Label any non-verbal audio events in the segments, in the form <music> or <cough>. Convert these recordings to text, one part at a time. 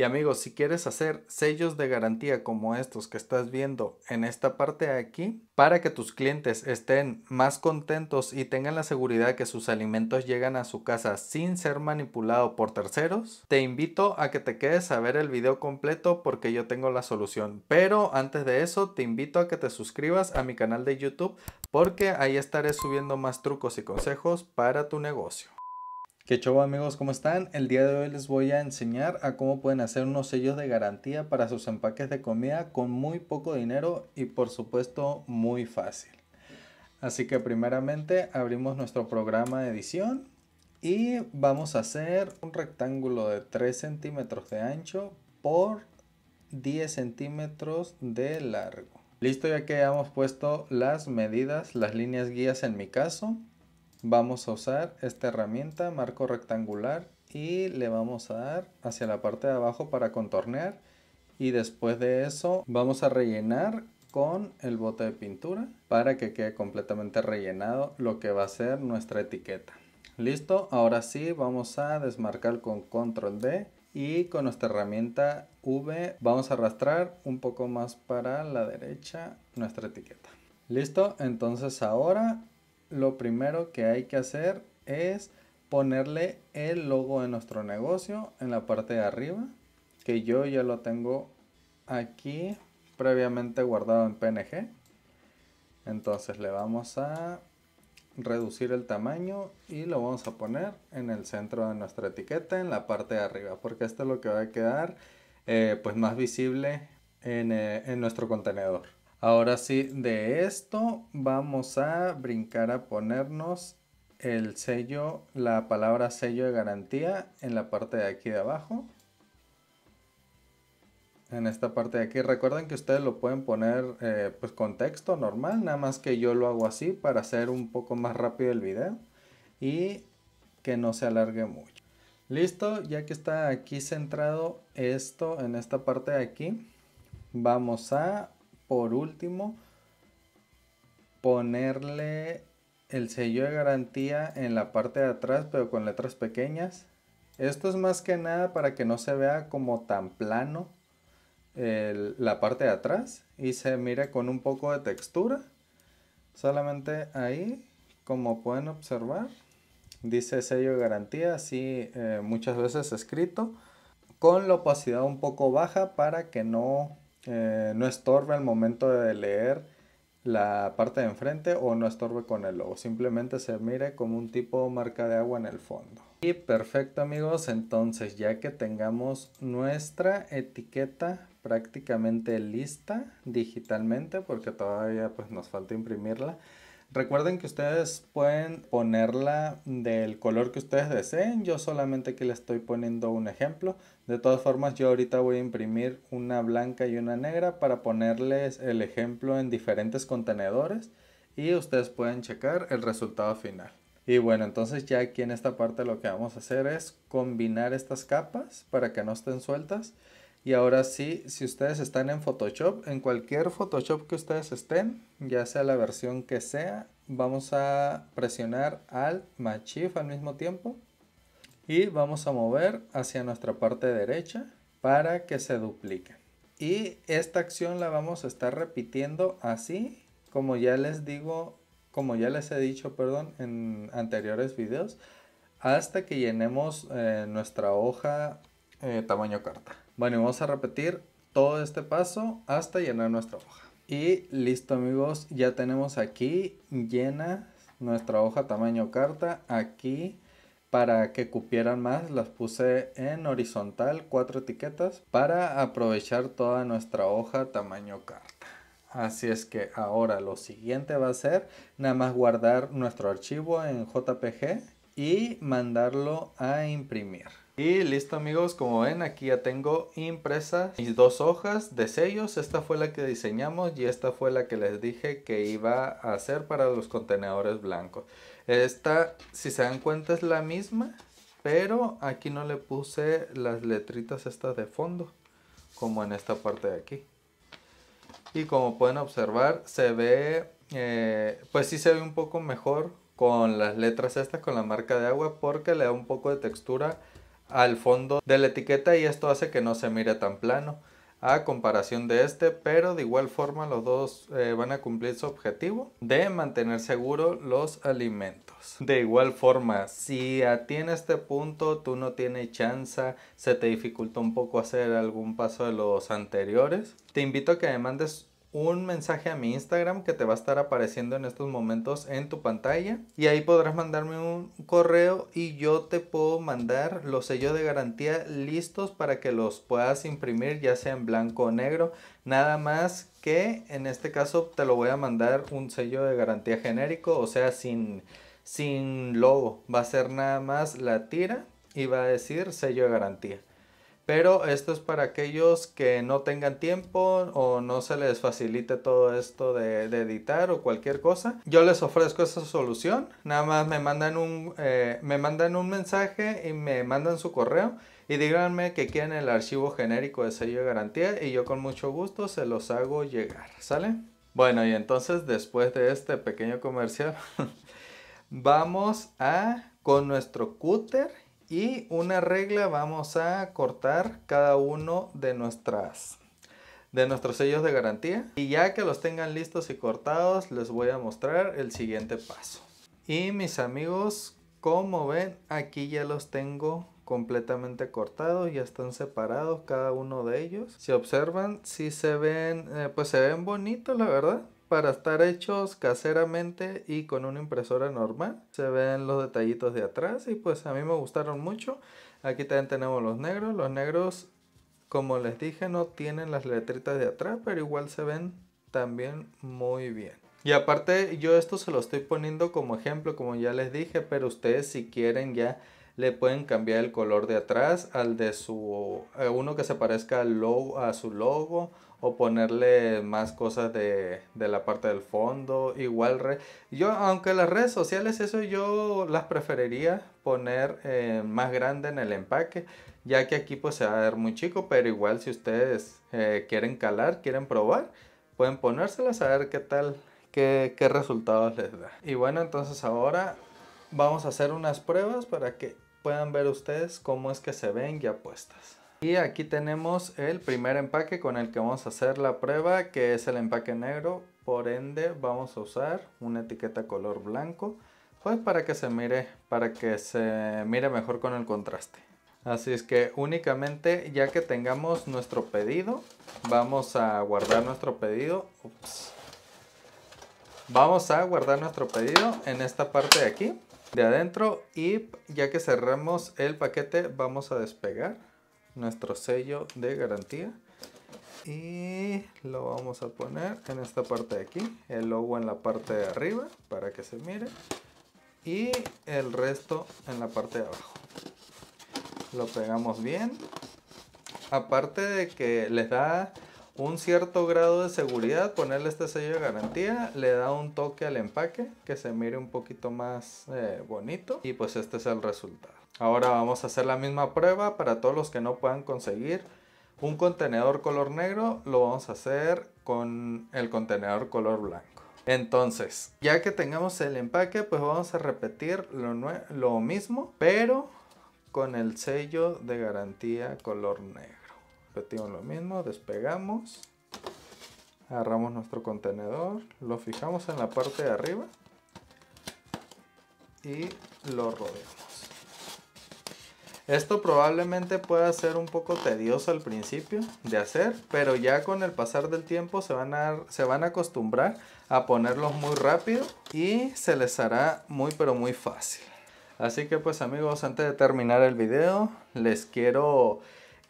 Y amigos, si quieres hacer sellos de garantía como estos que estás viendo en esta parte de aquí, para que tus clientes estén más contentos y tengan la seguridad que sus alimentos llegan a su casa sin ser manipulado por terceros, te invito a que te quedes a ver el video completo porque yo tengo la solución. Pero antes de eso, te invito a que te suscribas a mi canal de YouTube porque ahí estaré subiendo más trucos y consejos para tu negocio. Que chavo amigos, ¿cómo están? El día de hoy les voy a enseñar a cómo pueden hacer unos sellos de garantía para sus empaques de comida con muy poco dinero y por supuesto muy fácil. Así que primeramente abrimos nuestro programa de edición y vamos a hacer un rectángulo de 3 centímetros de ancho por 10 centímetros de largo. Listo, ya que hayamos puesto las medidas, las líneas guías en mi caso. Vamos a usar esta herramienta, marco rectangular, y le vamos a dar hacia la parte de abajo para contornear. Y después de eso vamos a rellenar con el bote de pintura para que quede completamente rellenado lo que va a ser nuestra etiqueta. Listo, ahora sí vamos a desmarcar con control D y con nuestra herramienta V vamos a arrastrar un poco más para la derecha nuestra etiqueta. Listo, entonces ahora lo primero que hay que hacer es ponerle el logo de nuestro negocio en la parte de arriba, que yo ya lo tengo aquí previamente guardado en PNG. Entonces le vamos a reducir el tamaño y lo vamos a poner en el centro de nuestra etiqueta, en la parte de arriba, porque esto es lo que va a quedar eh, pues, más visible en, eh, en nuestro contenedor. Ahora sí, de esto vamos a brincar a ponernos el sello, la palabra sello de garantía en la parte de aquí de abajo. En esta parte de aquí, recuerden que ustedes lo pueden poner eh, pues con texto normal, nada más que yo lo hago así para hacer un poco más rápido el video y que no se alargue mucho. Listo, ya que está aquí centrado esto en esta parte de aquí, vamos a por último, ponerle el sello de garantía en la parte de atrás, pero con letras pequeñas. Esto es más que nada para que no se vea como tan plano la parte de atrás y se mire con un poco de textura. Solamente ahí, como pueden observar, dice sello de garantía, así eh, muchas veces escrito, con la opacidad un poco baja para que no eh, no estorbe al momento de leer la parte de enfrente o no estorbe con el logo. Simplemente se mire como un tipo marca de agua en el fondo. Y perfecto amigos, entonces ya que tengamos nuestra etiqueta prácticamente lista digitalmente porque todavía pues nos falta imprimirla. Recuerden que ustedes pueden ponerla del color que ustedes deseen. Yo solamente aquí le estoy poniendo un ejemplo. De todas formas, yo ahorita voy a imprimir una blanca y una negra para ponerles el ejemplo en diferentes contenedores y ustedes pueden checar el resultado final. Y bueno, entonces ya aquí en esta parte lo que vamos a hacer es combinar estas capas para que no estén sueltas. Y ahora sí, si ustedes están en Photoshop, en cualquier Photoshop que ustedes estén, ya sea la versión que sea, vamos a presionar al Shift al mismo tiempo y vamos a mover hacia nuestra parte derecha para que se duplique. Y esta acción la vamos a estar repitiendo así, como ya les digo, como ya les he dicho, perdón, en anteriores videos, hasta que llenemos eh, nuestra hoja eh, tamaño carta. Bueno, vamos a repetir todo este paso hasta llenar nuestra hoja. Y listo amigos, ya tenemos aquí llena nuestra hoja tamaño carta. Aquí para que cupieran más las puse en horizontal cuatro etiquetas para aprovechar toda nuestra hoja tamaño carta. Así es que ahora lo siguiente va a ser nada más guardar nuestro archivo en JPG y mandarlo a imprimir. Y listo amigos, como ven aquí ya tengo impresas mis dos hojas de sellos, esta fue la que diseñamos y esta fue la que les dije que iba a hacer para los contenedores blancos. Esta, si se dan cuenta es la misma, pero aquí no le puse las letritas estas de fondo, como en esta parte de aquí. Y como pueden observar se ve, eh, pues sí se ve un poco mejor con las letras estas, con la marca de agua, porque le da un poco de textura al fondo de la etiqueta y esto hace que no se mire tan plano a comparación de este, pero de igual forma los dos eh, van a cumplir su objetivo de mantener seguro los alimentos. De igual forma, si a ti en este punto tú no tienes chance, se te dificulta un poco hacer algún paso de los anteriores, te invito a que me mandes un mensaje a mi Instagram que te va a estar apareciendo en estos momentos en tu pantalla y ahí podrás mandarme un correo y yo te puedo mandar los sellos de garantía listos para que los puedas imprimir ya sea en blanco o negro nada más que en este caso te lo voy a mandar un sello de garantía genérico o sea sin sin logo va a ser nada más la tira y va a decir sello de garantía pero esto es para aquellos que no tengan tiempo o no se les facilite todo esto de, editar o cualquier cosa. Yo les ofrezco esa solución. Nada más me mandan un, eh, me mandan un mensaje y me mandan su correo y díganme que quieren el archivo genérico de sello de garantía y yo con mucho gusto se los hago llegar. ¿Sale? Bueno, y entonces después de este pequeño comercial, <laughs> vamos a con nuestro cúter y una regla vamos a cortar cada uno de nuestras de nuestros sellos de garantía y ya que los tengan listos y cortados les voy a mostrar el siguiente paso y mis amigos como ven aquí ya los tengo completamente cortados ya están separados cada uno de ellos si observan si se ven eh, pues se ven bonitos la verdad para estar hechos caseramente y con una impresora normal. Se ven los detallitos de atrás y pues a mí me gustaron mucho. Aquí también tenemos los negros. Los negros, como les dije, no tienen las letritas de atrás, pero igual se ven también muy bien. Y aparte yo esto se lo estoy poniendo como ejemplo, como ya les dije, pero ustedes si quieren ya le pueden cambiar el color de atrás al de su, uno que se parezca a su logo o ponerle más cosas de, la parte del fondo, igual Yo, aunque las redes sociales, eso yo las preferiría poner eh, más grande en el empaque, ya que aquí pues se va a ver muy chico, pero igual si ustedes eh, quieren calar, quieren probar, pueden ponérselas a ver qué tal, qué, qué resultados les da. Y bueno, entonces ahora vamos a hacer unas pruebas para que puedan ver ustedes cómo es que se ven ya puestas. Y aquí tenemos el primer empaque con el que vamos a hacer la prueba, que es el empaque negro. Por ende vamos a usar una etiqueta color blanco, pues para que se mire, para que se mire mejor con el contraste. Así es que únicamente ya que tengamos nuestro pedido, vamos a guardar nuestro pedido. Vamos a guardar nuestro pedido en esta parte de aquí, de adentro. Y ya que cerramos el paquete, vamos a despegar nuestro sello de garantía y lo vamos a poner en esta parte de aquí el logo en la parte de arriba para que se mire y el resto en la parte de abajo lo pegamos bien aparte de que les da un cierto grado de seguridad ponerle este sello de garantía le da un toque al empaque que se mire un poquito más eh, bonito y pues este es el resultado Ahora vamos a hacer la misma prueba para todos los que no puedan conseguir un contenedor color negro, lo vamos a hacer con el contenedor color blanco. Entonces, ya que tengamos el empaque, pues vamos a repetir lo, mismo, pero con el sello de garantía color negro. Repetimos lo mismo, despegamos, agarramos nuestro contenedor, lo fijamos en la parte de arriba y lo rodeamos. Esto probablemente pueda ser un poco tedioso al principio de hacer, pero ya con el pasar del tiempo se van a, se van a acostumbrar a ponerlos muy rápido y se les hará muy pero muy fácil. Así que pues amigos, antes de terminar el video, les quiero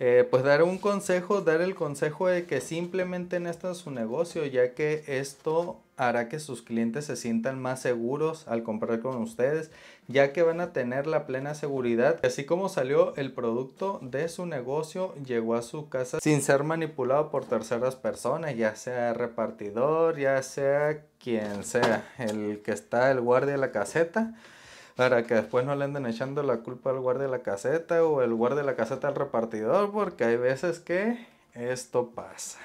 eh, pues dar un consejo, dar el consejo de que simplemente en esto su negocio, ya que esto hará que sus clientes se sientan más seguros al comprar con ustedes, ya que van a tener la plena seguridad. Así como salió el producto de su negocio, llegó a su casa sin ser manipulado por terceras personas, ya sea repartidor, ya sea quien sea, el que está el guardia de la caseta. Para que después no le anden echando la culpa al guardia de la caseta o el guardia de la caseta al repartidor, porque hay veces que esto pasa.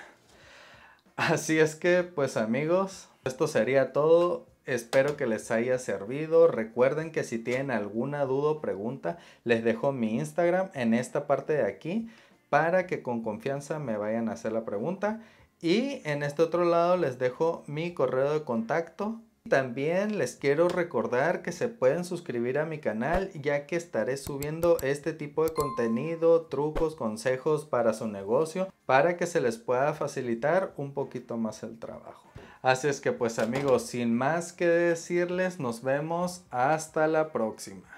Así es que, pues amigos, esto sería todo. Espero que les haya servido. Recuerden que si tienen alguna duda o pregunta, les dejo mi Instagram en esta parte de aquí para que con confianza me vayan a hacer la pregunta. Y en este otro lado les dejo mi correo de contacto también les quiero recordar que se pueden suscribir a mi canal ya que estaré subiendo este tipo de contenido, trucos, consejos para su negocio para que se les pueda facilitar un poquito más el trabajo. Así es que pues amigos, sin más que decirles, nos vemos hasta la próxima.